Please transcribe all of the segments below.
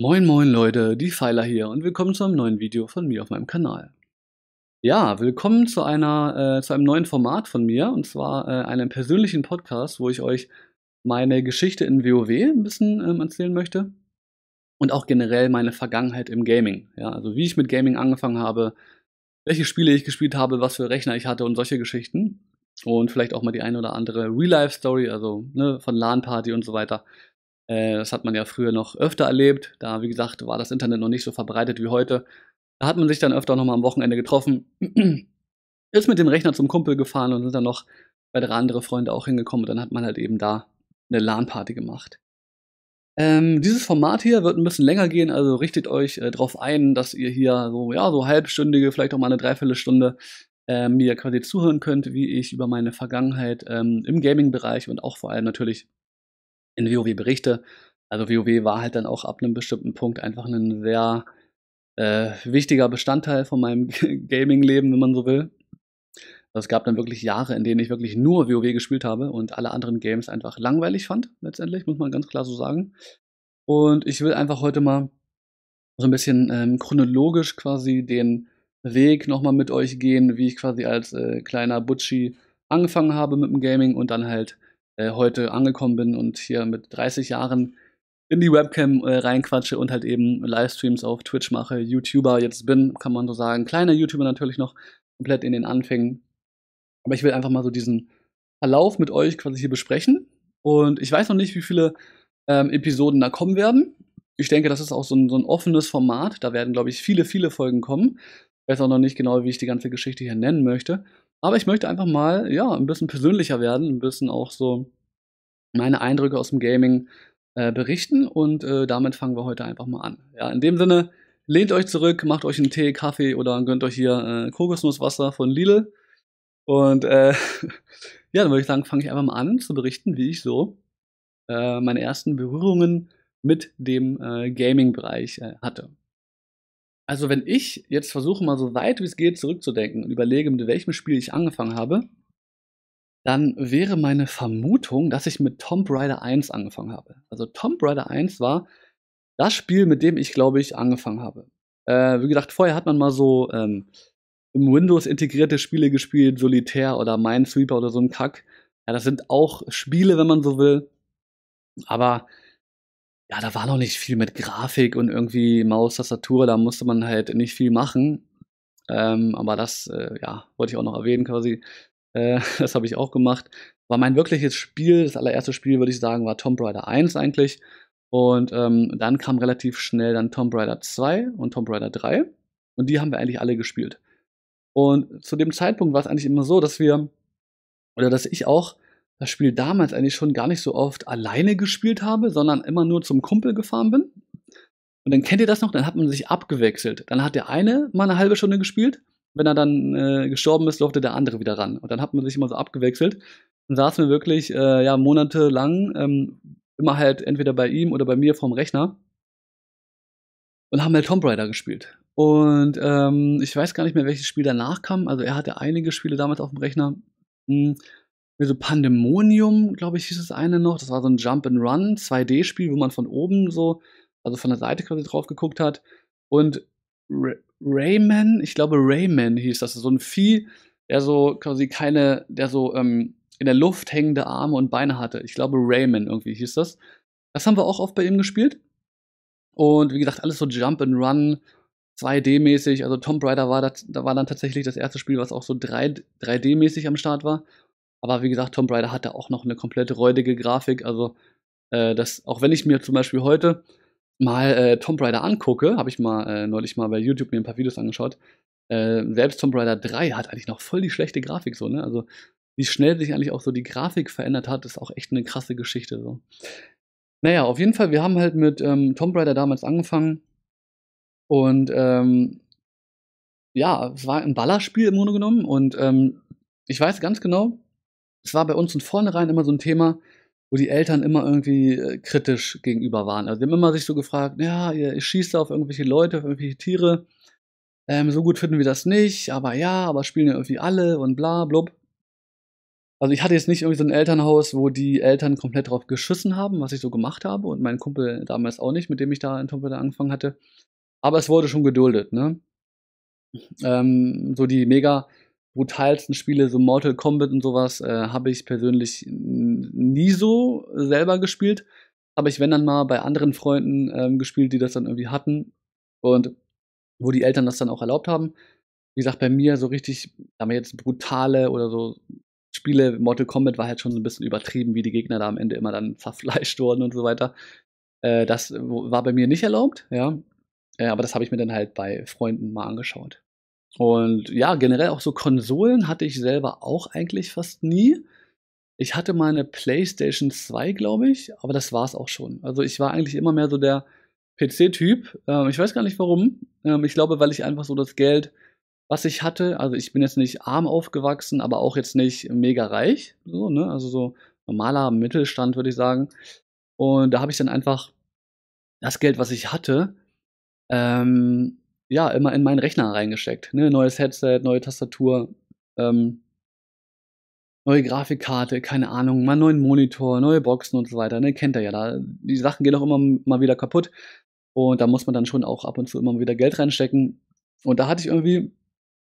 Moin moin Leute, die Pfeiler hier und willkommen zu einem neuen Video von mir auf meinem Kanal. Ja, willkommen zu, einer, äh, zu einem neuen Format von mir und zwar äh, einem persönlichen Podcast, wo ich euch meine Geschichte in WoW ein bisschen ähm, erzählen möchte und auch generell meine Vergangenheit im Gaming. Ja, also wie ich mit Gaming angefangen habe, welche Spiele ich gespielt habe, was für Rechner ich hatte und solche Geschichten und vielleicht auch mal die eine oder andere Real-Life-Story, also ne, von LAN-Party und so weiter. Äh, das hat man ja früher noch öfter erlebt. Da, wie gesagt, war das Internet noch nicht so verbreitet wie heute. Da hat man sich dann öfter nochmal am Wochenende getroffen, ist mit dem Rechner zum Kumpel gefahren und sind dann noch weitere andere Freunde auch hingekommen. Und dann hat man halt eben da eine LAN-Party gemacht. Ähm, dieses Format hier wird ein bisschen länger gehen, also richtet euch äh, darauf ein, dass ihr hier so, ja, so halbstündige, vielleicht auch mal eine Dreiviertelstunde äh, mir quasi zuhören könnt, wie ich über meine Vergangenheit ähm, im Gaming-Bereich und auch vor allem natürlich in WoW Berichte. Also WoW war halt dann auch ab einem bestimmten Punkt einfach ein sehr äh, wichtiger Bestandteil von meinem Gaming-Leben, wenn man so will. Also es gab dann wirklich Jahre, in denen ich wirklich nur WoW gespielt habe und alle anderen Games einfach langweilig fand, letztendlich, muss man ganz klar so sagen. Und ich will einfach heute mal so ein bisschen ähm, chronologisch quasi den Weg nochmal mit euch gehen, wie ich quasi als äh, kleiner Butchi angefangen habe mit dem Gaming und dann halt äh, heute angekommen bin und hier mit 30 Jahren in die Webcam äh, reinquatsche und halt eben Livestreams auf Twitch mache, YouTuber jetzt bin, kann man so sagen. Kleiner YouTuber natürlich noch, komplett in den Anfängen. Aber ich will einfach mal so diesen Verlauf mit euch quasi hier besprechen. Und ich weiß noch nicht, wie viele ähm, Episoden da kommen werden. Ich denke, das ist auch so ein, so ein offenes Format. Da werden, glaube ich, viele, viele Folgen kommen. Ich weiß auch noch nicht genau, wie ich die ganze Geschichte hier nennen möchte. Aber ich möchte einfach mal, ja, ein bisschen persönlicher werden, ein bisschen auch so meine Eindrücke aus dem Gaming äh, berichten und äh, damit fangen wir heute einfach mal an. Ja, in dem Sinne, lehnt euch zurück, macht euch einen Tee, Kaffee oder gönnt euch hier äh, Kokosnusswasser von Lidl und äh, ja, dann würde ich sagen, fange ich einfach mal an zu berichten, wie ich so äh, meine ersten Berührungen mit dem äh, Gaming-Bereich äh, hatte. Also wenn ich jetzt versuche mal so weit wie es geht zurückzudenken und überlege, mit welchem Spiel ich angefangen habe, dann wäre meine Vermutung, dass ich mit Tomb Raider 1 angefangen habe. Also Tomb Raider 1 war das Spiel, mit dem ich, glaube ich, angefangen habe. Äh, wie gesagt, vorher hat man mal so ähm, im Windows integrierte Spiele gespielt, Solitär oder Minesweeper oder so ein Kack. Ja, das sind auch Spiele, wenn man so will. Aber ja, da war noch nicht viel mit Grafik und irgendwie Maustastatur, da musste man halt nicht viel machen. Ähm, aber das, äh, ja, wollte ich auch noch erwähnen quasi. Äh, das habe ich auch gemacht. War mein wirkliches Spiel, das allererste Spiel, würde ich sagen, war Tomb Raider 1 eigentlich. Und ähm, dann kam relativ schnell dann Tomb Raider 2 und Tomb Raider 3. Und die haben wir eigentlich alle gespielt. Und zu dem Zeitpunkt war es eigentlich immer so, dass wir, oder dass ich auch das Spiel damals eigentlich schon gar nicht so oft alleine gespielt habe, sondern immer nur zum Kumpel gefahren bin. Und dann kennt ihr das noch, dann hat man sich abgewechselt. Dann hat der eine mal eine halbe Stunde gespielt, wenn er dann äh, gestorben ist, durfte der andere wieder ran. Und dann hat man sich immer so abgewechselt. Dann saßen wir wirklich äh, ja, monatelang ähm, immer halt entweder bei ihm oder bei mir vorm Rechner und haben halt Tomb Raider gespielt. Und ähm, ich weiß gar nicht mehr, welches Spiel danach kam. Also er hatte einige Spiele damals auf dem Rechner. Hm so Pandemonium, glaube ich, hieß das eine noch. Das war so ein Jump and Run 2D-Spiel, wo man von oben so, also von der Seite quasi drauf geguckt hat. Und Ray Rayman, ich glaube Rayman hieß das, so ein Vieh, der so quasi keine, der so ähm, in der Luft hängende Arme und Beine hatte. Ich glaube Rayman irgendwie hieß das. Das haben wir auch oft bei ihm gespielt. Und wie gesagt, alles so Jump and Run, 2D-mäßig. Also Tomb Raider war, das, da war dann tatsächlich das erste Spiel, was auch so 3, d mäßig am Start war. Aber wie gesagt, Tomb Raider hatte auch noch eine komplette räudige Grafik. Also, äh, das, auch wenn ich mir zum Beispiel heute mal äh, Tomb Raider angucke, habe ich mal äh, neulich mal bei YouTube mir ein paar Videos angeschaut. Äh, selbst Tomb Raider 3 hat eigentlich noch voll die schlechte Grafik, so, ne? Also, wie schnell sich eigentlich auch so die Grafik verändert hat, ist auch echt eine krasse Geschichte, so. Naja, auf jeden Fall, wir haben halt mit ähm, Tomb Raider damals angefangen. Und, ähm, ja, es war ein Ballerspiel im Grunde genommen. Und, ähm, ich weiß ganz genau, es war bei uns von vornherein immer so ein Thema, wo die Eltern immer irgendwie äh, kritisch gegenüber waren. Also die haben immer sich so gefragt, ja, ihr, ihr schießt auf irgendwelche Leute, auf irgendwelche Tiere. Ähm, so gut finden wir das nicht, aber ja, aber spielen ja irgendwie alle und bla blub. Also ich hatte jetzt nicht irgendwie so ein Elternhaus, wo die Eltern komplett drauf geschissen haben, was ich so gemacht habe und mein Kumpel damals auch nicht, mit dem ich da in Tumpel angefangen hatte. Aber es wurde schon geduldet, ne? Ähm, so die mega brutalsten Spiele, so Mortal Kombat und sowas, äh, habe ich persönlich nie so selber gespielt. Habe ich, wenn dann mal, bei anderen Freunden ähm, gespielt, die das dann irgendwie hatten und wo die Eltern das dann auch erlaubt haben. Wie gesagt, bei mir so richtig, da haben wir jetzt brutale oder so Spiele, Mortal Kombat war halt schon so ein bisschen übertrieben, wie die Gegner da am Ende immer dann verfleischt wurden und so weiter. Äh, das war bei mir nicht erlaubt, ja. ja äh, aber das habe ich mir dann halt bei Freunden mal angeschaut. Und ja, generell auch so Konsolen hatte ich selber auch eigentlich fast nie. Ich hatte mal eine PlayStation 2, glaube ich, aber das war es auch schon. Also ich war eigentlich immer mehr so der PC-Typ. Ähm, ich weiß gar nicht warum. Ähm, ich glaube, weil ich einfach so das Geld, was ich hatte, also ich bin jetzt nicht arm aufgewachsen, aber auch jetzt nicht mega reich. So, ne? Also so normaler Mittelstand, würde ich sagen. Und da habe ich dann einfach das Geld, was ich hatte, ähm, ja, immer in meinen Rechner reingesteckt. Ne? Neues Headset, neue Tastatur, ähm, neue Grafikkarte, keine Ahnung, mal einen neuen Monitor, neue Boxen und so weiter. Ne? Kennt ihr ja da. Die Sachen gehen auch immer mal wieder kaputt. Und da muss man dann schon auch ab und zu immer wieder Geld reinstecken. Und da hatte ich irgendwie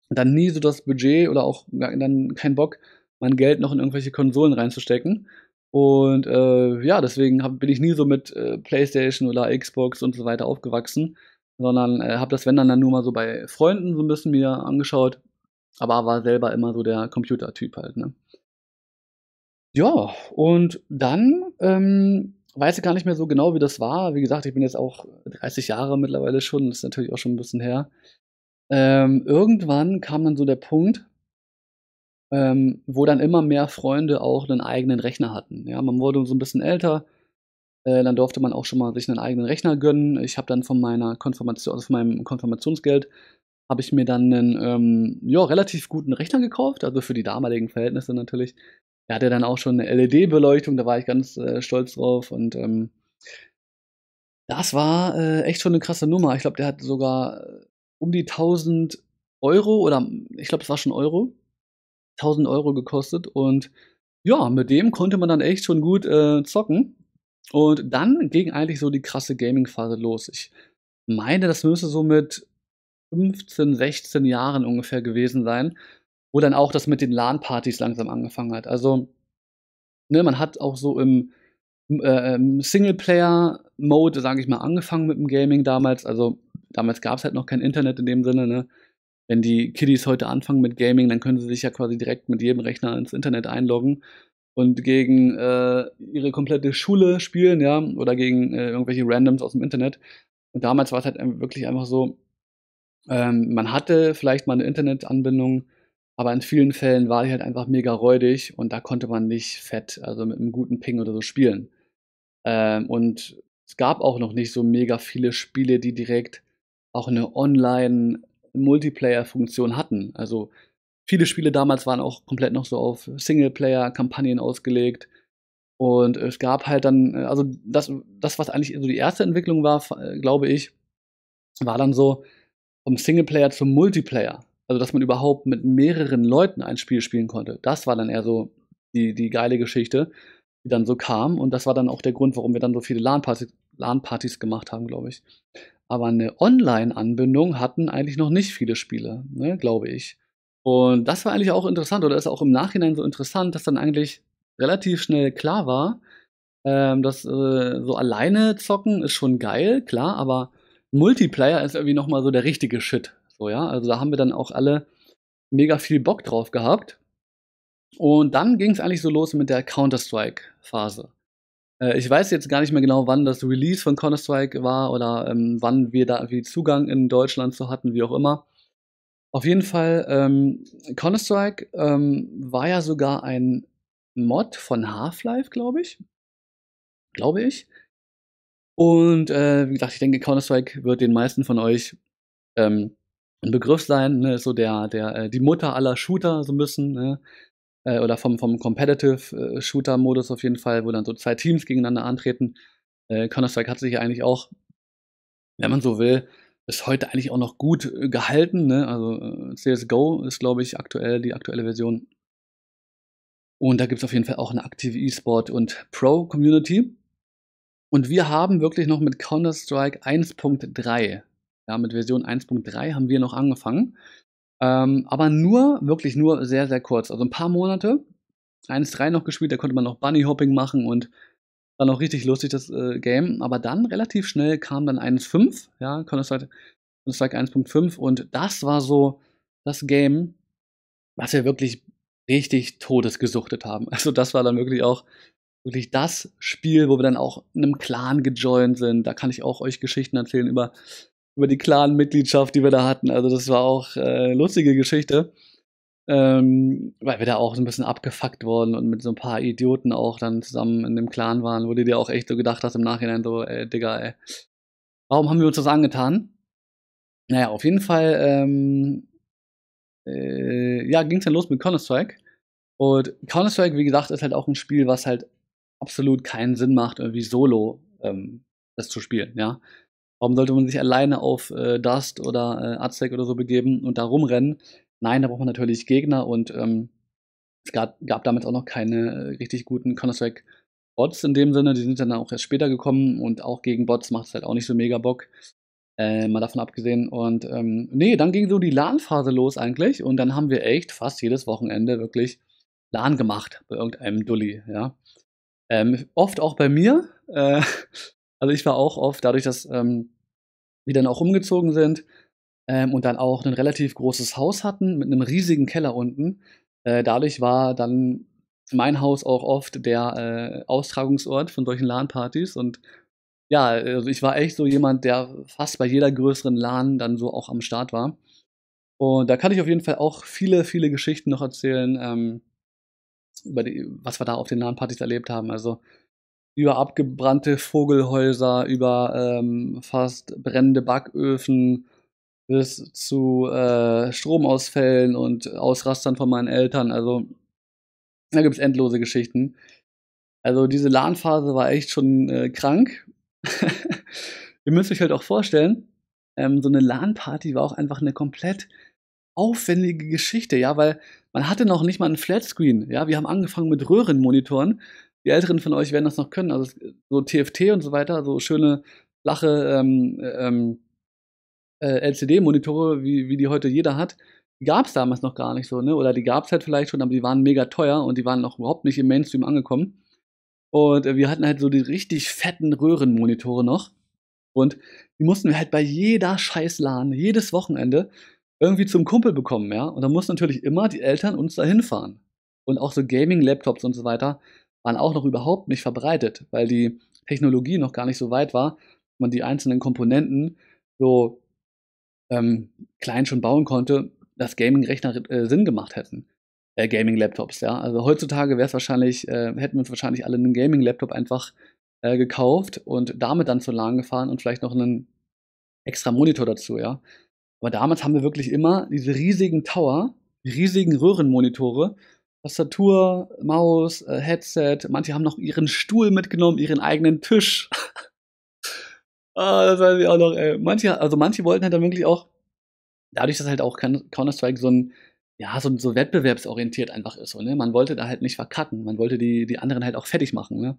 dann nie so das Budget oder auch dann keinen Bock, mein Geld noch in irgendwelche Konsolen reinzustecken. Und äh, ja, deswegen hab, bin ich nie so mit äh, PlayStation oder Xbox und so weiter aufgewachsen sondern äh, habe das wenn dann, dann nur mal so bei Freunden so ein bisschen mir angeschaut, aber war selber immer so der Computertyp halt. Ne? Ja, und dann ähm, weiß ich gar nicht mehr so genau, wie das war. Wie gesagt, ich bin jetzt auch 30 Jahre mittlerweile schon, das ist natürlich auch schon ein bisschen her. Ähm, irgendwann kam dann so der Punkt, ähm, wo dann immer mehr Freunde auch einen eigenen Rechner hatten. Ja, man wurde so ein bisschen älter, äh, dann durfte man auch schon mal sich einen eigenen Rechner gönnen. Ich habe dann von meiner Konfirmation, also von meinem Konfirmationsgeld, habe ich mir dann einen ähm, ja, relativ guten Rechner gekauft, also für die damaligen Verhältnisse natürlich. Er hatte dann auch schon eine LED-Beleuchtung, da war ich ganz äh, stolz drauf und ähm, das war äh, echt schon eine krasse Nummer. Ich glaube, der hat sogar äh, um die 1000 Euro oder ich glaube, es war schon Euro, 1000 Euro gekostet und ja, mit dem konnte man dann echt schon gut äh, zocken. Und dann ging eigentlich so die krasse Gaming-Phase los. Ich meine, das müsste so mit 15, 16 Jahren ungefähr gewesen sein, wo dann auch das mit den LAN-Partys langsam angefangen hat. Also, ne, man hat auch so im, äh, im ähm, Singleplayer-Mode, sage ich mal, angefangen mit dem Gaming damals. Also, damals gab es halt noch kein Internet in dem Sinne, ne? Wenn die Kiddies heute anfangen mit Gaming, dann können sie sich ja quasi direkt mit jedem Rechner ins Internet einloggen und gegen äh, ihre komplette Schule spielen, ja, oder gegen äh, irgendwelche Randoms aus dem Internet. Und damals war es halt wirklich einfach so, ähm, man hatte vielleicht mal eine Internetanbindung, aber in vielen Fällen war die halt einfach mega räudig und da konnte man nicht fett, also mit einem guten Ping oder so spielen. Ähm, und es gab auch noch nicht so mega viele Spiele, die direkt auch eine Online-Multiplayer-Funktion hatten. Also Viele Spiele damals waren auch komplett noch so auf Singleplayer-Kampagnen ausgelegt. Und es gab halt dann, äh, also das, das, was eigentlich so die erste Entwicklung war, äh, glaube ich, war dann so vom Singleplayer zum Multiplayer. Also, dass man überhaupt mit mehreren Leuten ein Spiel spielen konnte. Das war dann eher so die, die geile Geschichte, die dann so kam. Und das war dann auch der Grund, warum wir dann so viele LAN-Partys LAN gemacht haben, glaube ich. Aber eine Online-Anbindung hatten eigentlich noch nicht viele Spiele, ne, glaube ich. Und das war eigentlich auch interessant oder ist auch im Nachhinein so interessant, dass dann eigentlich relativ schnell klar war, ähm, dass äh, so alleine zocken ist schon geil, klar, aber Multiplayer ist irgendwie nochmal so der richtige Shit. So, ja, also da haben wir dann auch alle mega viel Bock drauf gehabt. Und dann ging es eigentlich so los mit der Counter-Strike-Phase. Äh, ich weiß jetzt gar nicht mehr genau, wann das Release von Counter-Strike war oder ähm, wann wir da irgendwie Zugang in Deutschland so hatten, wie auch immer. Auf jeden Fall, ähm, Counter-Strike ähm, war ja sogar ein Mod von Half-Life, glaube ich. Glaube ich. Und äh, wie gesagt, ich denke, Counter-Strike wird den meisten von euch ähm, ein Begriff sein, ne? so der, der, äh, die Mutter aller Shooter so ein bisschen, ne? Äh, oder vom, vom Competitive äh, Shooter-Modus auf jeden Fall, wo dann so zwei Teams gegeneinander antreten. Counter-Strike hat sich ja eigentlich auch, wenn man so will, ist heute eigentlich auch noch gut äh, gehalten. Ne? Also CSGO äh, ist, glaube ich, aktuell die aktuelle Version. Und da gibt es auf jeden Fall auch eine aktive E-Sport und Pro-Community. Und wir haben wirklich noch mit Counter-Strike 1.3, ja, mit Version 1.3 haben wir noch angefangen. Ähm, aber nur, wirklich nur sehr, sehr kurz. Also ein paar Monate. 1.3 noch gespielt, da konnte man noch Bunny-Hopping machen und war noch richtig lustig, das äh, Game. Aber dann relativ schnell kam dann 1.5, ja, Counter-Strike 1.5. Und das war so das Game, was wir wirklich richtig todesgesuchtet haben. Also das war dann wirklich auch wirklich das Spiel, wo wir dann auch in einem Clan gejoint sind. Da kann ich auch euch Geschichten erzählen über, über die Clan-Mitgliedschaft, die wir da hatten. Also das war auch äh, lustige Geschichte. Ähm, weil wir da auch so ein bisschen abgefuckt wurden und mit so ein paar Idioten auch dann zusammen in dem Clan waren, wo du dir auch echt so gedacht hast im Nachhinein so, ey, Digga, ey, warum haben wir uns das angetan? Naja, auf jeden Fall, ähm, äh, ja, ging's dann los mit Counter-Strike. Und Counter-Strike, wie gesagt, ist halt auch ein Spiel, was halt absolut keinen Sinn macht, irgendwie solo ähm, das zu spielen, ja. Warum sollte man sich alleine auf äh, Dust oder äh, Aztec oder so begeben und da rumrennen, Nein, da braucht man natürlich Gegner und ähm, es gab, gab, damals auch noch keine äh, richtig guten Counter-Strike-Bots in dem Sinne. Die sind dann auch erst später gekommen und auch gegen Bots macht es halt auch nicht so mega Bock. Äh, mal davon abgesehen. Und ähm, nee, dann ging so die LAN-Phase los eigentlich. Und dann haben wir echt fast jedes Wochenende wirklich LAN gemacht bei irgendeinem Dulli, ja. Ähm, oft auch bei mir. Äh, also ich war auch oft, dadurch, dass ähm, wir dann auch umgezogen sind, ähm, und dann auch ein relativ großes Haus hatten mit einem riesigen Keller unten. Äh, dadurch war dann mein Haus auch oft der äh, Austragungsort von solchen LAN-Partys und ja, also ich war echt so jemand, der fast bei jeder größeren LAN dann so auch am Start war. Und da kann ich auf jeden Fall auch viele, viele Geschichten noch erzählen, ähm, über die, was wir da auf den LAN-Partys erlebt haben. Also über abgebrannte Vogelhäuser, über ähm, fast brennende Backöfen, bis zu äh, Stromausfällen und Ausrastern von meinen Eltern. Also da gibt es endlose Geschichten. Also diese LAN-Phase war echt schon äh, krank. Ihr müsst euch halt auch vorstellen, ähm, so eine LAN-Party war auch einfach eine komplett aufwendige Geschichte, ja, weil man hatte noch nicht mal einen Flatscreen, ja, wir haben angefangen mit Röhrenmonitoren. Die Älteren von euch werden das noch können, also so TFT und so weiter, so schöne flache ähm, äh, ähm, äh, LCD-Monitore, wie, wie die heute jeder hat, gab es damals noch gar nicht so, ne? Oder die gab es halt vielleicht schon, aber die waren mega teuer und die waren noch überhaupt nicht im Mainstream angekommen. Und äh, wir hatten halt so die richtig fetten Röhrenmonitore noch. Und die mussten wir halt bei jeder Scheißladen, jedes Wochenende, irgendwie zum Kumpel bekommen, ja. Und da mussten natürlich immer die Eltern uns dahin fahren. Und auch so Gaming-Laptops und so weiter waren auch noch überhaupt nicht verbreitet, weil die Technologie noch gar nicht so weit war, man die einzelnen Komponenten so ähm, klein schon bauen konnte, dass Gaming-Rechner äh, Sinn gemacht hätten. Äh, Gaming-Laptops, ja. Also heutzutage wäre es wahrscheinlich, äh, hätten wir uns wahrscheinlich alle einen Gaming-Laptop einfach äh, gekauft und damit dann zur LAN gefahren und vielleicht noch einen extra Monitor dazu, ja. Aber damals haben wir wirklich immer diese riesigen Tower, riesigen Röhrenmonitore, Tastatur, Maus, äh, Headset. Manche haben noch ihren Stuhl mitgenommen, ihren eigenen Tisch. Ah, das weiß ich auch noch, ey. Manche, also manche wollten halt dann wirklich auch, dadurch, dass halt auch Counter-Strike so ein, ja, so, so wettbewerbsorientiert einfach ist. So, ne? Man wollte da halt nicht verkacken. Man wollte die, die anderen halt auch fertig machen. Ne?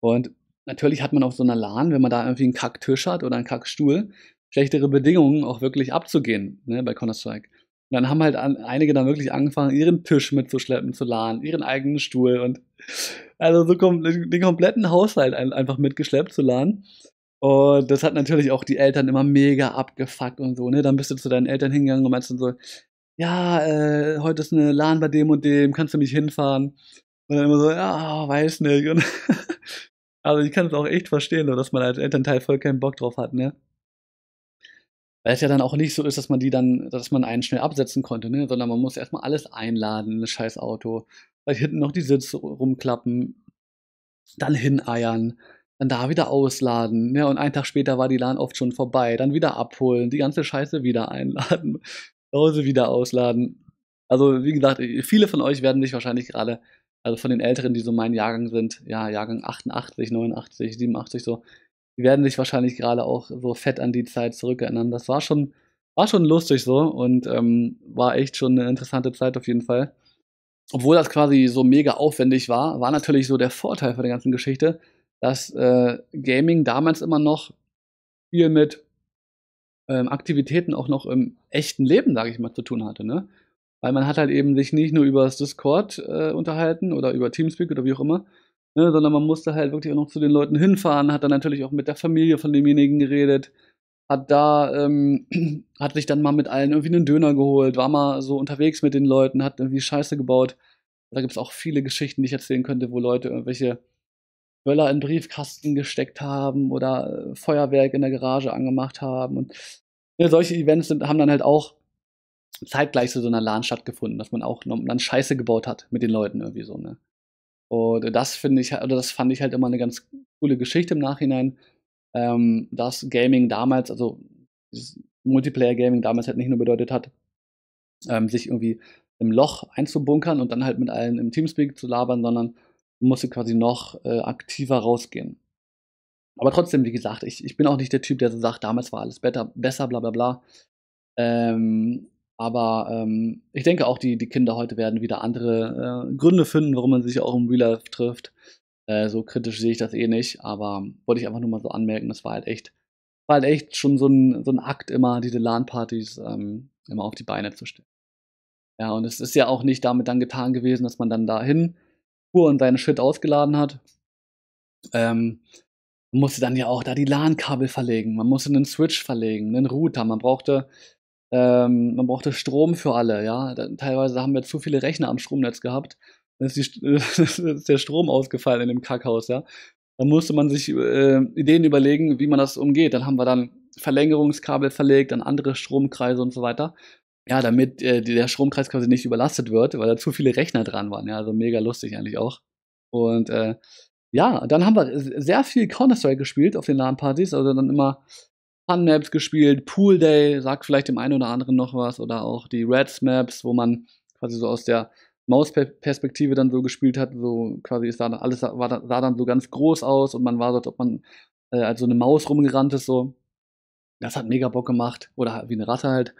Und natürlich hat man auf so einer LAN, wenn man da irgendwie einen Kacktisch hat oder einen Kackstuhl, schlechtere Bedingungen auch wirklich abzugehen ne, bei Counter-Strike. Und dann haben halt an, einige dann wirklich angefangen, ihren Tisch mitzuschleppen, zu laden, ihren eigenen Stuhl und also so kom den kompletten Haushalt ein, einfach mitgeschleppt zu laden. Und das hat natürlich auch die Eltern immer mega abgefuckt und so, ne? Dann bist du zu deinen Eltern hingegangen und meinst dann so, ja, äh, heute ist eine LAN bei dem und dem, kannst du mich hinfahren? Und dann immer so, ja, weiß nicht. Und also ich kann es auch echt verstehen, so, dass man als Elternteil voll keinen Bock drauf hat, ne? Weil es ja dann auch nicht so ist, dass man die dann, dass man einen schnell absetzen konnte, ne? Sondern man muss erstmal alles einladen in scheiß Auto. Vielleicht hinten noch die Sitze rumklappen, dann hineiern dann da wieder ausladen, ne? Und einen Tag später war die LAN oft schon vorbei. Dann wieder abholen, die ganze Scheiße wieder einladen, zu Hause wieder ausladen. Also, wie gesagt, viele von euch werden sich wahrscheinlich gerade, also von den Älteren, die so mein Jahrgang sind, ja, Jahrgang 88, 89, 87, so, die werden sich wahrscheinlich gerade auch so fett an die Zeit zurückerinnern. Das war schon, war schon lustig so und ähm, war echt schon eine interessante Zeit auf jeden Fall. Obwohl das quasi so mega aufwendig war, war natürlich so der Vorteil von der ganzen Geschichte, dass äh, Gaming damals immer noch viel mit ähm, Aktivitäten auch noch im echten Leben, sage ich mal, zu tun hatte. Ne? Weil man hat halt eben sich nicht nur über das Discord äh, unterhalten oder über Teamspeak oder wie auch immer, ne? sondern man musste halt wirklich auch noch zu den Leuten hinfahren, hat dann natürlich auch mit der Familie von demjenigen geredet, hat da, ähm, hat sich dann mal mit allen irgendwie einen Döner geholt, war mal so unterwegs mit den Leuten, hat irgendwie Scheiße gebaut. Da gibt es auch viele Geschichten, die ich erzählen könnte, wo Leute irgendwelche Böller in Briefkasten gesteckt haben oder äh, Feuerwerk in der Garage angemacht haben. Und ne, solche Events sind, haben dann halt auch zeitgleich zu so einer LAN stattgefunden, dass man auch dann Scheiße gebaut hat mit den Leuten irgendwie so. Ne? Und das finde ich, oder also das fand ich halt immer eine ganz coole Geschichte im Nachhinein, ähm, dass Gaming damals, also Multiplayer-Gaming damals halt nicht nur bedeutet hat, ähm, sich irgendwie im Loch einzubunkern und dann halt mit allen im Teamspeak zu labern, sondern musste quasi noch äh, aktiver rausgehen. Aber trotzdem, wie gesagt, ich, ich bin auch nicht der Typ, der so sagt, damals war alles better, besser, bla bla bla. Ähm, aber ähm, ich denke auch, die, die Kinder heute werden wieder andere äh, Gründe finden, warum man sich auch im Real Life trifft. Äh, so kritisch sehe ich das eh nicht, aber wollte ich einfach nur mal so anmerken, das war halt echt, war halt echt schon so ein, so ein Akt, immer diese LAN-Partys ähm, immer auf die Beine zu stellen. Ja, und es ist ja auch nicht damit dann getan gewesen, dass man dann dahin Uhr und seine Shit ausgeladen hat. Ähm, man musste dann ja auch da die LAN-Kabel verlegen, man musste einen Switch verlegen, einen Router, man brauchte, ähm, man brauchte Strom für alle, ja. teilweise haben wir zu viele Rechner am Stromnetz gehabt, dann ist, die, ist der Strom ausgefallen in dem Kackhaus, ja. Dann musste man sich äh, Ideen überlegen, wie man das umgeht. Dann haben wir dann Verlängerungskabel verlegt dann andere Stromkreise und so weiter ja, damit äh, der Stromkreis quasi nicht überlastet wird, weil da zu viele Rechner dran waren. Ja, also mega lustig eigentlich auch. Und äh, ja, dann haben wir sehr viel Counter-Strike gespielt auf den LAN-Partys, also dann immer Fun-Maps gespielt, Pool Day, sagt vielleicht dem einen oder anderen noch was, oder auch die Reds-Maps, wo man quasi so aus der Mausperspektive dann so gespielt hat, so quasi ist da alles war, sah dann so ganz groß aus und man war so, als ob man äh, als so eine Maus rumgerannt ist, so. Das hat mega Bock gemacht, oder wie eine Ratte halt.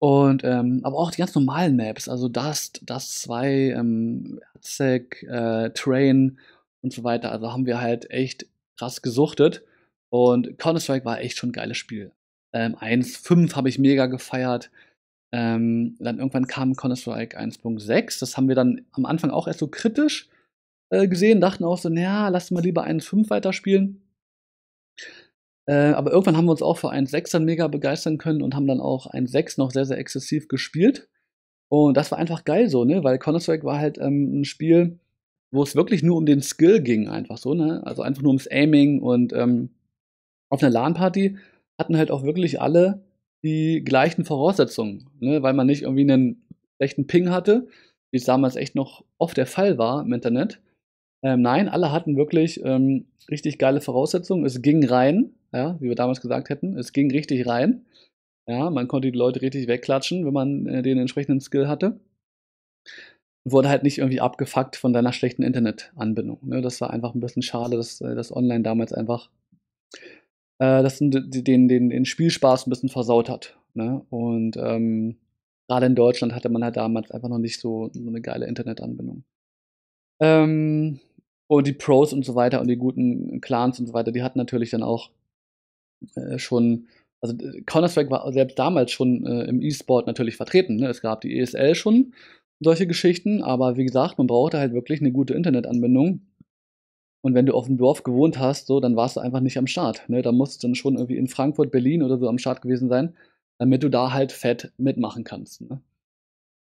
Und, ähm, aber auch die ganz normalen Maps, also Dust, Dust 2, ähm, Aztec, äh, Train und so weiter. Also haben wir halt echt krass gesuchtet. Und Counter-Strike war echt schon ein geiles Spiel. Ähm, 1.5 habe ich mega gefeiert. Ähm, dann irgendwann kam Counter-Strike 1.6. Das haben wir dann am Anfang auch erst so kritisch äh, gesehen, dachten auch so, naja, lass mal lieber 1.5 weiterspielen. Äh, aber irgendwann haben wir uns auch für 1.6 Sechser mega begeistern können und haben dann auch ein Sechs noch sehr, sehr exzessiv gespielt. Und das war einfach geil so, ne? Weil Counter-Strike war halt ähm, ein Spiel, wo es wirklich nur um den Skill ging, einfach so, ne? Also einfach nur ums Aiming und ähm, auf einer LAN-Party hatten halt auch wirklich alle die gleichen Voraussetzungen, ne? Weil man nicht irgendwie einen schlechten Ping hatte, wie es damals echt noch oft der Fall war im Internet. Ähm, nein, alle hatten wirklich ähm, richtig geile Voraussetzungen. Es ging rein ja, wie wir damals gesagt hätten. Es ging richtig rein. Ja, man konnte die Leute richtig wegklatschen, wenn man äh, den entsprechenden Skill hatte. Wurde halt nicht irgendwie abgefuckt von deiner schlechten Internetanbindung. Ne? Das war einfach ein bisschen schade, dass äh, das Online damals einfach äh, das den, den, den Spielspaß ein bisschen versaut hat. Ne? Und ähm, gerade in Deutschland hatte man halt damals einfach noch nicht so, so eine geile Internetanbindung. Ähm, und die Pros und so weiter und die guten Clans und so weiter, die hatten natürlich dann auch äh, schon, also äh, Counter-Strike war selbst damals schon äh, im E-Sport natürlich vertreten. Ne? Es gab die ESL schon, solche Geschichten, aber wie gesagt, man brauchte halt wirklich eine gute Internetanbindung. Und wenn du auf dem Dorf gewohnt hast, so, dann warst du einfach nicht am Start. Ne? Da musst du dann schon irgendwie in Frankfurt, Berlin oder so am Start gewesen sein, damit du da halt fett mitmachen kannst. Ne?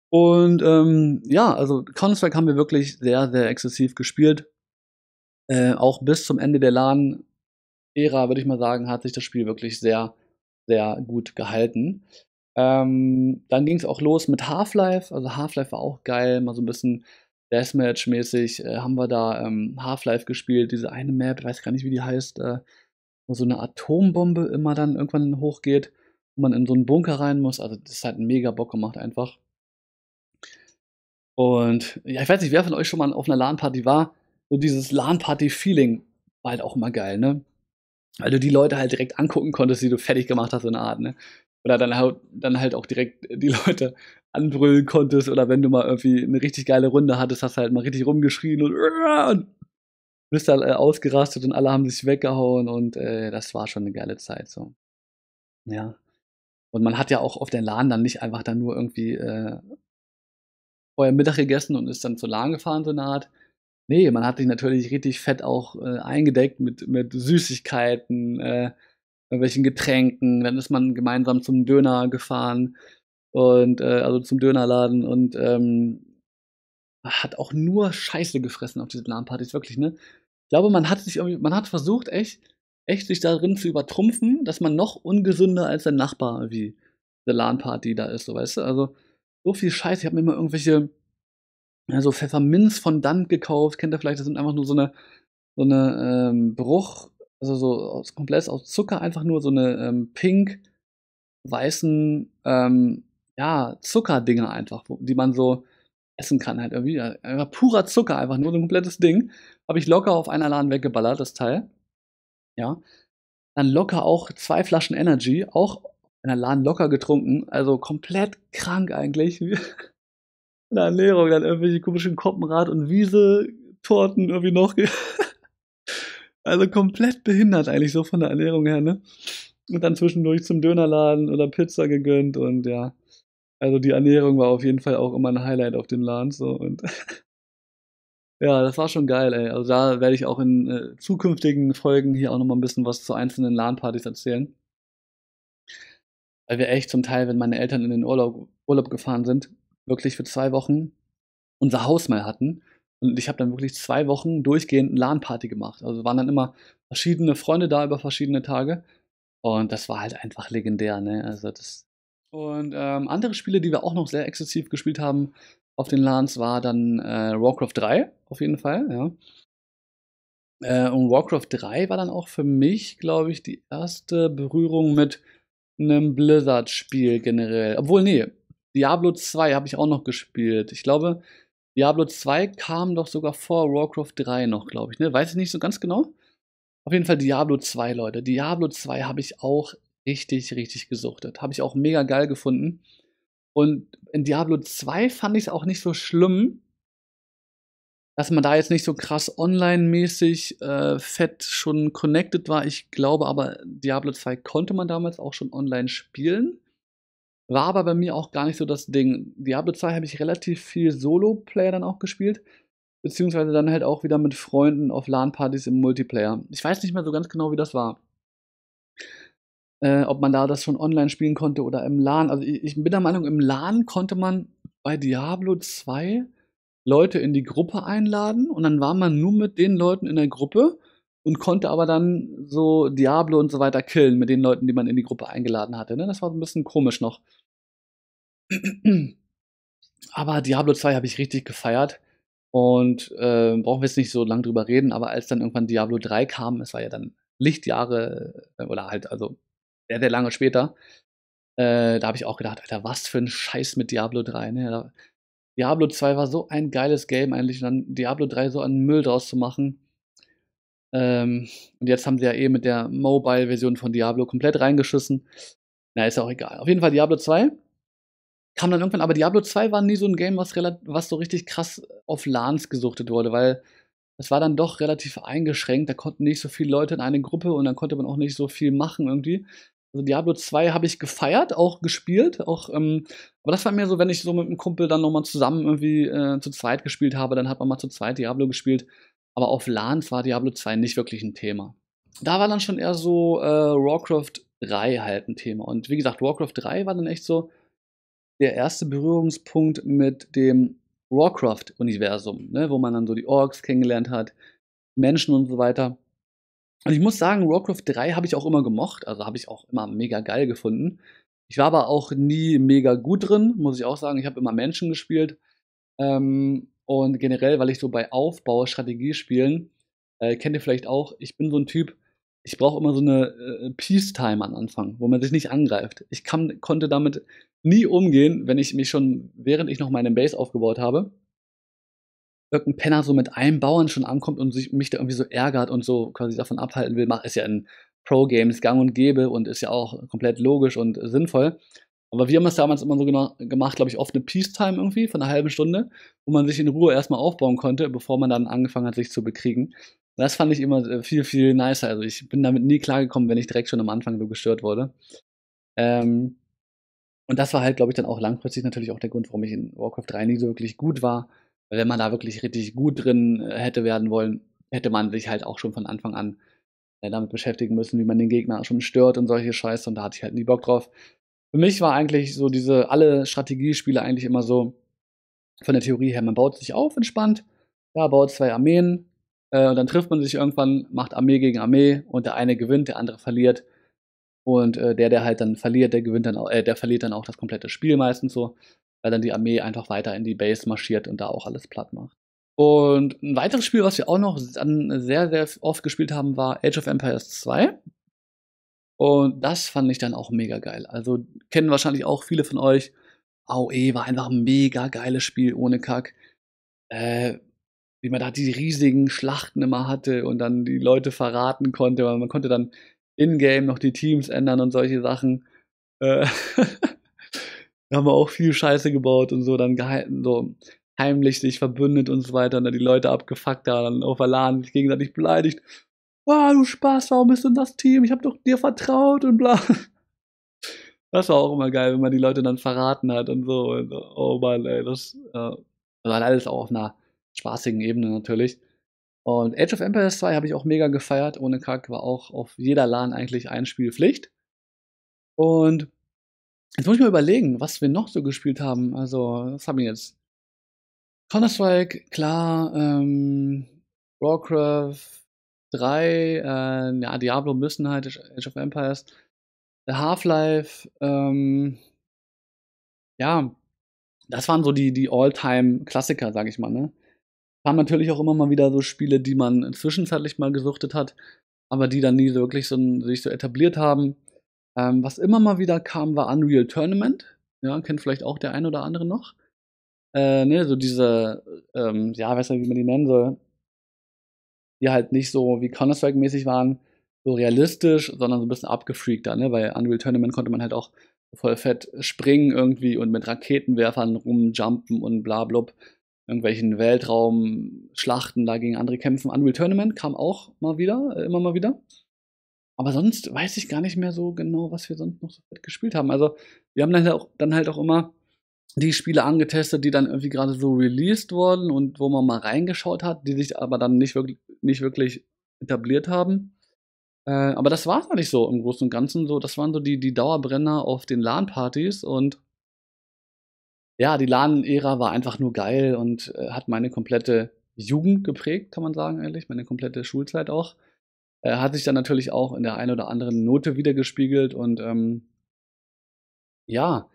Und ähm, ja, also Counter-Strike haben wir wirklich sehr, sehr exzessiv gespielt. Äh, auch bis zum Ende der LAN Ära, würde ich mal sagen, hat sich das Spiel wirklich sehr, sehr gut gehalten. Ähm, dann ging es auch los mit Half-Life. Also Half-Life war auch geil, mal so ein bisschen Deathmatch-mäßig äh, haben wir da ähm, Half-Life gespielt. Diese eine Map, weiß gar nicht, wie die heißt, äh, wo so eine Atombombe immer dann irgendwann hochgeht, wo man in so einen Bunker rein muss. Also das hat mega Bock gemacht einfach. Und ja, ich weiß nicht, wer von euch schon mal auf einer LAN-Party war. So dieses LAN-Party-Feeling war halt auch immer geil, ne? weil du die Leute halt direkt angucken konntest, die du fertig gemacht hast, so eine Art, ne? Oder dann halt, dann halt auch direkt die Leute anbrüllen konntest oder wenn du mal irgendwie eine richtig geile Runde hattest, hast du halt mal richtig rumgeschrien und, und bist dann äh, ausgerastet und alle haben sich weggehauen und äh, das war schon eine geile Zeit so. Ja. Und man hat ja auch auf der Laden dann nicht einfach dann nur irgendwie äh, vorher Mittag gegessen und ist dann zur Lahn gefahren, so eine Art, Nee, man hat sich natürlich richtig fett auch äh, eingedeckt mit, mit Süßigkeiten, äh, irgendwelchen Getränken. Dann ist man gemeinsam zum Döner gefahren und äh, also zum Dönerladen und ähm, hat auch nur Scheiße gefressen auf diesen LAN-Partys, wirklich, ne? Ich glaube, man hat sich irgendwie, man hat versucht, echt, echt sich darin zu übertrumpfen, dass man noch ungesünder als sein Nachbar wie der LAN-Party da ist, so weißt du? Also so viel Scheiße, ich habe mir immer irgendwelche ja, so Pfefferminz von Dant gekauft, kennt ihr vielleicht, das sind einfach nur so eine, so eine ähm, Bruch, also so aus, komplett aus Zucker, einfach nur so eine ähm, pink-weißen, ähm, ja, Zuckerdinger einfach, wo, die man so essen kann halt irgendwie. Einfach purer Zucker, einfach nur so ein komplettes Ding. Habe ich locker auf einer Laden weggeballert, das Teil. Ja. Dann locker auch zwei Flaschen Energy, auch in der Laden locker getrunken, also komplett krank eigentlich. eine Ernährung, dann irgendwelche komischen Koppenrad- und Wiese-Torten irgendwie noch. also komplett behindert eigentlich so von der Ernährung her, ne? Und dann zwischendurch zum Dönerladen oder Pizza gegönnt und ja. Also die Ernährung war auf jeden Fall auch immer ein Highlight auf den Laden so und ja, das war schon geil, ey. Also da werde ich auch in äh, zukünftigen Folgen hier auch nochmal ein bisschen was zu einzelnen LAN-Partys erzählen. Weil wir echt zum Teil, wenn meine Eltern in den Urlaub, Urlaub gefahren sind, wirklich für zwei Wochen unser Haus mal hatten. Und ich habe dann wirklich zwei Wochen durchgehend LAN-Party gemacht. Also waren dann immer verschiedene Freunde da über verschiedene Tage. Und das war halt einfach legendär, ne? Also das. Und ähm, andere Spiele, die wir auch noch sehr exzessiv gespielt haben auf den LANs, war dann äh, Warcraft 3, auf jeden Fall, ja. Äh, und Warcraft 3 war dann auch für mich, glaube ich, die erste Berührung mit einem Blizzard-Spiel generell. Obwohl, nee, Diablo 2 habe ich auch noch gespielt. Ich glaube, Diablo 2 kam doch sogar vor Warcraft 3 noch, glaube ich. Ne? Weiß ich nicht so ganz genau. Auf jeden Fall Diablo 2, Leute. Diablo 2 habe ich auch richtig, richtig gesuchtet. Habe ich auch mega geil gefunden. Und in Diablo 2 fand ich es auch nicht so schlimm, dass man da jetzt nicht so krass online-mäßig äh, fett schon connected war. Ich glaube aber, Diablo 2 konnte man damals auch schon online spielen. War aber bei mir auch gar nicht so das Ding. Diablo 2 habe ich relativ viel Solo-Player dann auch gespielt. Beziehungsweise dann halt auch wieder mit Freunden auf LAN-Partys im Multiplayer. Ich weiß nicht mehr so ganz genau, wie das war. Äh, ob man da das schon online spielen konnte oder im LAN. Also ich, ich bin der Meinung, im LAN konnte man bei Diablo 2 Leute in die Gruppe einladen und dann war man nur mit den Leuten in der Gruppe und konnte aber dann so Diablo und so weiter killen mit den Leuten, die man in die Gruppe eingeladen hatte. Ne? Das war ein bisschen komisch noch. Aber Diablo 2 habe ich richtig gefeiert. Und äh, brauchen wir jetzt nicht so lange drüber reden, aber als dann irgendwann Diablo 3 kam, es war ja dann Lichtjahre äh, oder halt, also sehr, sehr lange später, äh, da habe ich auch gedacht, Alter, was für ein Scheiß mit Diablo 3. Ne? Diablo 2 war so ein geiles Game eigentlich, und dann Diablo 3 so einen Müll draus zu machen, ähm, und jetzt haben sie ja eh mit der Mobile-Version von Diablo komplett reingeschissen. Na, ist ja auch egal. Auf jeden Fall Diablo 2 kam dann irgendwann, aber Diablo 2 war nie so ein Game, was, was so richtig krass äh, auf LANs gesuchtet wurde, weil es war dann doch relativ eingeschränkt. Da konnten nicht so viele Leute in eine Gruppe und dann konnte man auch nicht so viel machen irgendwie. Also Diablo 2 habe ich gefeiert, auch gespielt, auch, ähm, aber das war mir so, wenn ich so mit einem Kumpel dann nochmal zusammen irgendwie äh, zu zweit gespielt habe, dann hat man mal zu zweit Diablo gespielt aber auf LANs war Diablo 2 nicht wirklich ein Thema. Da war dann schon eher so äh, Warcraft 3 halt ein Thema. Und wie gesagt, Warcraft 3 war dann echt so der erste Berührungspunkt mit dem Warcraft-Universum, ne? wo man dann so die Orks kennengelernt hat, Menschen und so weiter. Und ich muss sagen, Warcraft 3 habe ich auch immer gemocht, also habe ich auch immer mega geil gefunden. Ich war aber auch nie mega gut drin, muss ich auch sagen. Ich habe immer Menschen gespielt. Ähm, und generell, weil ich so bei Aufbau, Strategiespielen, äh, kennt ihr vielleicht auch, ich bin so ein Typ, ich brauche immer so eine äh, Peace-Time am Anfang, wo man sich nicht angreift. Ich kann, konnte damit nie umgehen, wenn ich mich schon, während ich noch meine Base aufgebaut habe, irgendein Penner so mit einem Bauern schon ankommt und sich, mich da irgendwie so ärgert und so quasi davon abhalten will, macht, ist ja in Pro-Games gang und gäbe und ist ja auch komplett logisch und sinnvoll. Aber wir haben es damals immer so gemacht, glaube ich, oft eine Peacetime irgendwie von einer halben Stunde, wo man sich in Ruhe erstmal aufbauen konnte, bevor man dann angefangen hat, sich zu bekriegen. Das fand ich immer äh, viel, viel nicer. Also ich bin damit nie klargekommen, wenn ich direkt schon am Anfang so gestört wurde. Ähm, und das war halt, glaube ich, dann auch langfristig natürlich auch der Grund, warum ich in Warcraft 3 nie so wirklich gut war. Weil wenn man da wirklich richtig gut drin äh, hätte werden wollen, hätte man sich halt auch schon von Anfang an äh, damit beschäftigen müssen, wie man den Gegner schon stört und solche Scheiße. Und da hatte ich halt nie Bock drauf. Für mich war eigentlich so diese, alle Strategiespiele eigentlich immer so von der Theorie her, man baut sich auf entspannt, ja, baut zwei Armeen, äh, und dann trifft man sich irgendwann, macht Armee gegen Armee und der eine gewinnt, der andere verliert. Und äh, der, der halt dann verliert, der gewinnt dann auch, äh, der verliert dann auch das komplette Spiel meistens so, weil dann die Armee einfach weiter in die Base marschiert und da auch alles platt macht. Und ein weiteres Spiel, was wir auch noch sehr, sehr oft gespielt haben, war Age of Empires 2. Und das fand ich dann auch mega geil. Also kennen wahrscheinlich auch viele von euch. AOE war einfach ein mega geiles Spiel ohne Kack. Äh, wie man da die riesigen Schlachten immer hatte und dann die Leute verraten konnte. Man konnte dann in-game noch die Teams ändern und solche Sachen. Äh, da haben wir auch viel Scheiße gebaut und so, dann gehalten, so heimlich sich verbündet und so weiter und dann die Leute abgefuckt, da dann auf der LAN gegenseitig beleidigt oh, du Spaß, warum bist du in das Team? Ich habe doch dir vertraut und bla. Das war auch immer geil, wenn man die Leute dann verraten hat und so. Und, oh Mann, ey, das äh, war alles auch auf einer spaßigen Ebene natürlich. Und Age of Empires 2 habe ich auch mega gefeiert. Ohne Kack war auch auf jeder LAN eigentlich ein Spiel Pflicht. Und jetzt muss ich mal überlegen, was wir noch so gespielt haben. Also, was haben wir jetzt? Counter-Strike, klar, ähm, Warcraft, 3, äh, ja, Diablo müssen halt, Age of Empires, Half-Life, ähm, ja, das waren so die, die All-Time-Klassiker, sag ich mal, ne? Waren natürlich auch immer mal wieder so Spiele, die man zwischenzeitlich mal gesuchtet hat, aber die dann nie so wirklich so, sich so etabliert haben. Ähm, was immer mal wieder kam, war Unreal Tournament. Ja, kennt vielleicht auch der ein oder andere noch. Äh, ne, so diese, ähm, ja, weiß nicht, wie man die nennen soll, die halt nicht so wie Counter-Strike-mäßig waren, so realistisch, sondern so ein bisschen abgefreakter, ne? Weil Unreal Tournament konnte man halt auch voll fett springen irgendwie und mit Raketenwerfern rumjumpen und bla blub. Irgendwelchen Weltraumschlachten da gegen andere kämpfen. Unreal Tournament kam auch mal wieder, äh, immer mal wieder. Aber sonst weiß ich gar nicht mehr so genau, was wir sonst noch so gespielt haben. Also, wir haben dann halt auch, dann halt auch immer die Spiele angetestet, die dann irgendwie gerade so released wurden und wo man mal reingeschaut hat, die sich aber dann nicht wirklich, nicht wirklich etabliert haben. Äh, aber das war es nicht so im Großen und Ganzen. So, das waren so die, die Dauerbrenner auf den LAN-Partys und ja, die LAN-Ära war einfach nur geil und äh, hat meine komplette Jugend geprägt, kann man sagen, eigentlich, meine komplette Schulzeit auch. Äh, hat sich dann natürlich auch in der einen oder anderen Note wiedergespiegelt und ähm, ja,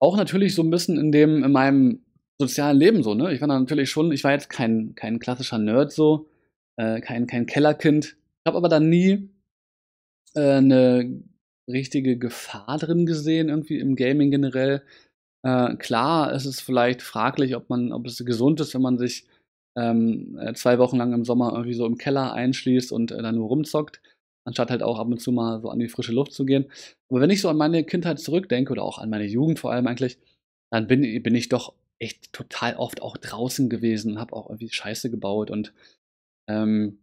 auch natürlich so ein bisschen in dem, in meinem sozialen Leben so, ne? Ich war da natürlich schon, ich war jetzt kein, kein klassischer Nerd so, äh, kein, kein Kellerkind. Ich habe aber da nie äh, eine richtige Gefahr drin gesehen, irgendwie im Gaming generell. Äh, klar, es ist vielleicht fraglich, ob man, ob es gesund ist, wenn man sich ähm, äh, zwei Wochen lang im Sommer irgendwie so im Keller einschließt und äh, dann nur rumzockt anstatt halt auch ab und zu mal so an die frische Luft zu gehen. Aber wenn ich so an meine Kindheit zurückdenke oder auch an meine Jugend vor allem eigentlich, dann bin, bin ich doch echt total oft auch draußen gewesen und habe auch irgendwie Scheiße gebaut und ähm,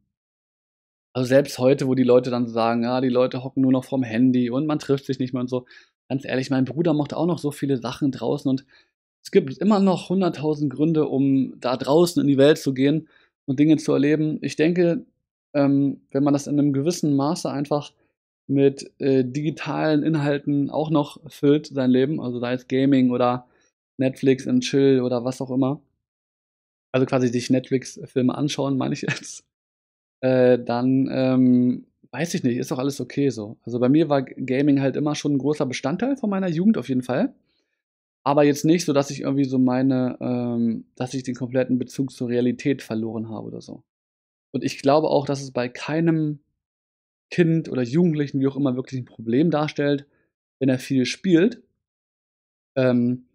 also selbst heute, wo die Leute dann sagen, ja, die Leute hocken nur noch vorm Handy und man trifft sich nicht mehr und so. Ganz ehrlich, mein Bruder macht auch noch so viele Sachen draußen und es gibt immer noch 100.000 Gründe, um da draußen in die Welt zu gehen und Dinge zu erleben. Ich denke, ähm, wenn man das in einem gewissen Maße einfach mit äh, digitalen Inhalten auch noch füllt, sein Leben, also sei es Gaming oder Netflix und Chill oder was auch immer, also quasi sich Netflix-Filme anschauen, meine ich jetzt, äh, dann ähm, weiß ich nicht, ist doch alles okay so. Also bei mir war Gaming halt immer schon ein großer Bestandteil von meiner Jugend auf jeden Fall. Aber jetzt nicht so, dass ich irgendwie so meine, ähm, dass ich den kompletten Bezug zur Realität verloren habe oder so. Und ich glaube auch, dass es bei keinem Kind oder Jugendlichen, wie auch immer, wirklich ein Problem darstellt, wenn er viel spielt. Ähm,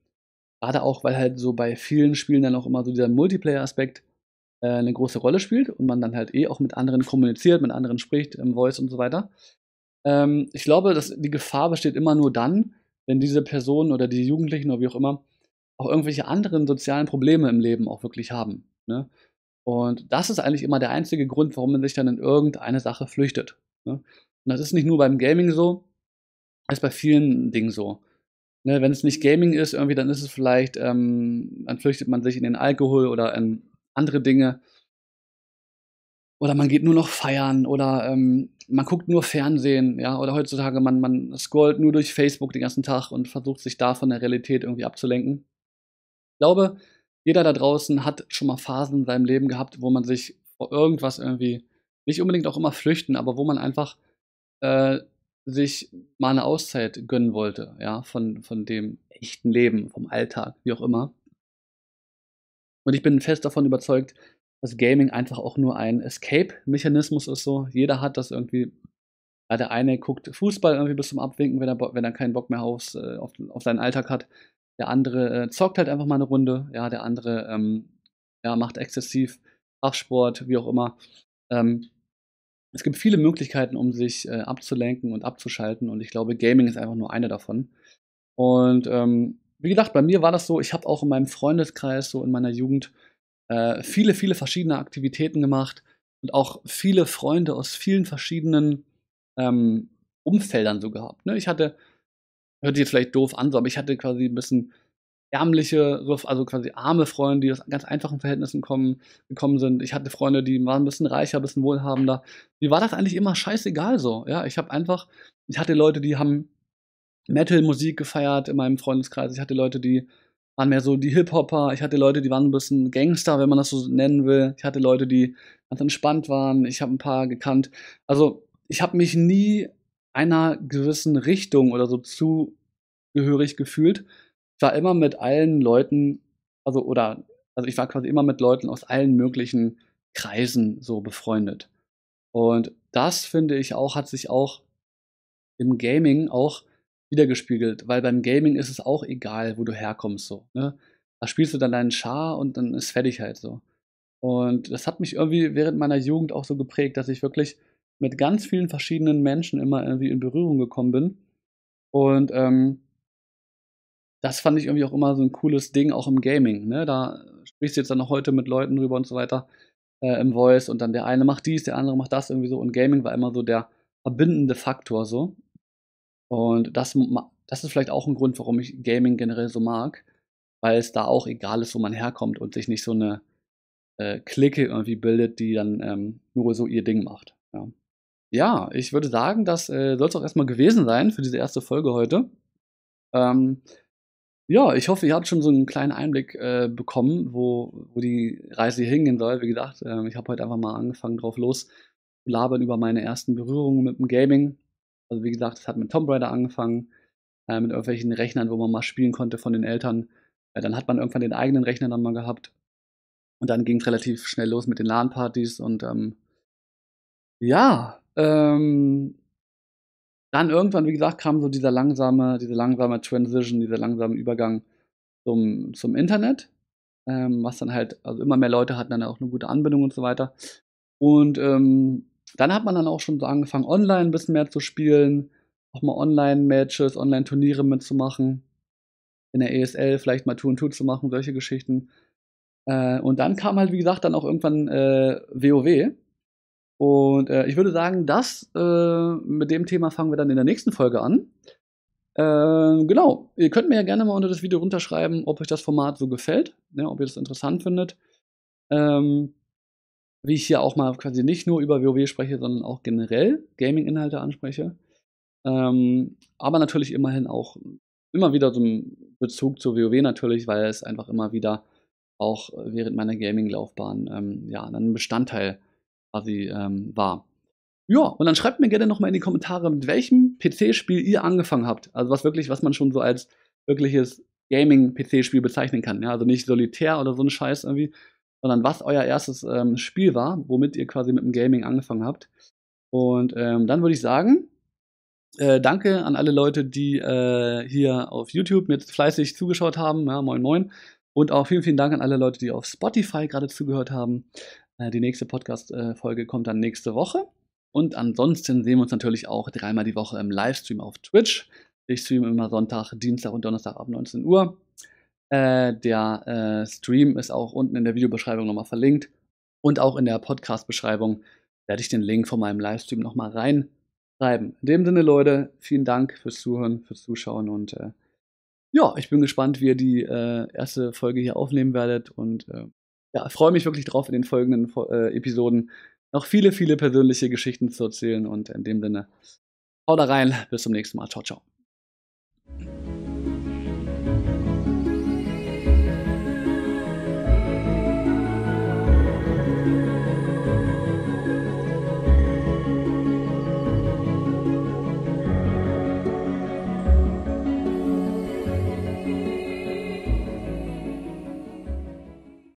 gerade auch, weil halt so bei vielen Spielen dann auch immer so dieser Multiplayer-Aspekt äh, eine große Rolle spielt und man dann halt eh auch mit anderen kommuniziert, mit anderen spricht, im ähm, Voice und so weiter. Ähm, ich glaube, dass die Gefahr besteht immer nur dann, wenn diese Personen oder die Jugendlichen oder wie auch immer auch irgendwelche anderen sozialen Probleme im Leben auch wirklich haben. Ne? Und das ist eigentlich immer der einzige Grund, warum man sich dann in irgendeine Sache flüchtet. Ne? Und das ist nicht nur beim Gaming so, das ist bei vielen Dingen so. Ne, wenn es nicht Gaming ist, irgendwie, dann ist es vielleicht, ähm, dann flüchtet man sich in den Alkohol oder in andere Dinge. Oder man geht nur noch feiern oder ähm, man guckt nur Fernsehen, ja, oder heutzutage man, man scrollt nur durch Facebook den ganzen Tag und versucht sich da von der Realität irgendwie abzulenken. Ich glaube, jeder da draußen hat schon mal Phasen in seinem Leben gehabt, wo man sich vor irgendwas irgendwie, nicht unbedingt auch immer flüchten, aber wo man einfach äh, sich mal eine Auszeit gönnen wollte, ja, von, von dem echten Leben, vom Alltag, wie auch immer. Und ich bin fest davon überzeugt, dass Gaming einfach auch nur ein Escape-Mechanismus ist so. Jeder hat das irgendwie. Ja, der eine guckt Fußball irgendwie bis zum Abwinken, wenn er, wenn er keinen Bock mehr aufs, äh, auf, auf seinen Alltag hat der andere äh, zockt halt einfach mal eine Runde, ja, der andere ähm, ja, macht exzessiv Fachsport, wie auch immer. Ähm, es gibt viele Möglichkeiten, um sich äh, abzulenken und abzuschalten und ich glaube, Gaming ist einfach nur eine davon. Und ähm, wie gesagt, bei mir war das so, ich habe auch in meinem Freundeskreis, so in meiner Jugend, äh, viele, viele verschiedene Aktivitäten gemacht und auch viele Freunde aus vielen verschiedenen ähm, Umfeldern so gehabt. Ne? Ich hatte hört sich jetzt vielleicht doof an, so, aber ich hatte quasi ein bisschen ärmliche, also quasi arme Freunde, die aus ganz einfachen Verhältnissen kommen, gekommen sind. Ich hatte Freunde, die waren ein bisschen reicher, ein bisschen wohlhabender. Mir war das eigentlich immer scheißegal so. Ja, ich habe einfach, ich hatte Leute, die haben Metal-Musik gefeiert in meinem Freundeskreis. Ich hatte Leute, die waren mehr so die Hip-Hopper. Ich hatte Leute, die waren ein bisschen Gangster, wenn man das so nennen will. Ich hatte Leute, die ganz entspannt waren. Ich habe ein paar gekannt. Also ich habe mich nie einer gewissen Richtung oder so zugehörig gefühlt. Ich war immer mit allen Leuten, also oder, also ich war quasi immer mit Leuten aus allen möglichen Kreisen so befreundet. Und das finde ich auch, hat sich auch im Gaming auch wiedergespiegelt, weil beim Gaming ist es auch egal, wo du herkommst so. Ne? Da spielst du dann deinen Char und dann ist fertig halt so. Und das hat mich irgendwie während meiner Jugend auch so geprägt, dass ich wirklich mit ganz vielen verschiedenen Menschen immer irgendwie in Berührung gekommen bin. Und ähm, das fand ich irgendwie auch immer so ein cooles Ding, auch im Gaming. Ne? Da sprichst du jetzt dann noch heute mit Leuten drüber und so weiter äh, im Voice und dann der eine macht dies, der andere macht das irgendwie so. Und Gaming war immer so der verbindende Faktor so. Und das, das ist vielleicht auch ein Grund, warum ich Gaming generell so mag, weil es da auch egal ist, wo man herkommt und sich nicht so eine äh, Clique irgendwie bildet, die dann ähm, nur so ihr Ding macht ja, ich würde sagen, das äh, soll es auch erstmal gewesen sein für diese erste Folge heute. Ähm, ja, ich hoffe, ihr habt schon so einen kleinen Einblick äh, bekommen, wo, wo die Reise hier hingehen soll. Wie gesagt, ähm, ich habe heute einfach mal angefangen, drauf los zu labern über meine ersten Berührungen mit dem Gaming. Also wie gesagt, es hat mit Tomb Raider angefangen, äh, mit irgendwelchen Rechnern, wo man mal spielen konnte von den Eltern. Äh, dann hat man irgendwann den eigenen Rechner dann mal gehabt. Und dann ging es relativ schnell los mit den LAN-Partys und ähm, ja, ähm, dann irgendwann, wie gesagt, kam so dieser langsame, diese langsame Transition, dieser langsame Übergang zum, zum Internet, ähm, was dann halt, also immer mehr Leute hatten dann auch eine gute Anbindung und so weiter. Und ähm, dann hat man dann auch schon so angefangen, online ein bisschen mehr zu spielen, auch mal Online-Matches, Online-Turniere mitzumachen, in der ESL vielleicht mal Tour und Tour zu machen, solche Geschichten. Äh, und dann kam halt, wie gesagt, dann auch irgendwann äh, WoW und äh, ich würde sagen, das äh, mit dem Thema fangen wir dann in der nächsten Folge an. Äh, genau, ihr könnt mir ja gerne mal unter das Video runterschreiben, ob euch das Format so gefällt, ne, ob ihr das interessant findet. Ähm, wie ich hier auch mal quasi nicht nur über WoW spreche, sondern auch generell Gaming-Inhalte anspreche. Ähm, aber natürlich immerhin auch immer wieder so einen Bezug zu WoW natürlich, weil es einfach immer wieder auch während meiner Gaming-Laufbahn ähm, ja, ein Bestandteil ist quasi ähm, war. Ja, und dann schreibt mir gerne nochmal in die Kommentare, mit welchem PC-Spiel ihr angefangen habt. Also was wirklich, was man schon so als wirkliches Gaming-PC-Spiel bezeichnen kann. Ja? Also nicht solitär oder so ein Scheiß irgendwie, sondern was euer erstes ähm, Spiel war, womit ihr quasi mit dem Gaming angefangen habt. Und ähm, dann würde ich sagen, äh, danke an alle Leute, die äh, hier auf YouTube mir fleißig zugeschaut haben. Ja, moin, moin. Und auch vielen, vielen Dank an alle Leute, die auf Spotify gerade zugehört haben. Äh, die nächste Podcast-Folge äh, kommt dann nächste Woche. Und ansonsten sehen wir uns natürlich auch dreimal die Woche im Livestream auf Twitch. Ich streame immer Sonntag, Dienstag und Donnerstag ab 19 Uhr. Äh, der Stream ist auch unten in der Videobeschreibung nochmal verlinkt. Und auch in der Podcast-Beschreibung werde ich den Link von meinem Livestream nochmal reinschreiben. In dem Sinne, Leute, vielen Dank fürs Zuhören, fürs Zuschauen und äh, ja, ich bin gespannt, wie ihr die erste Folge hier aufnehmen werdet und ja, freue mich wirklich drauf, in den folgenden äh, Episoden noch viele, viele persönliche Geschichten zu erzählen. Und in dem Sinne, haut da rein, bis zum nächsten Mal. Ciao, ciao.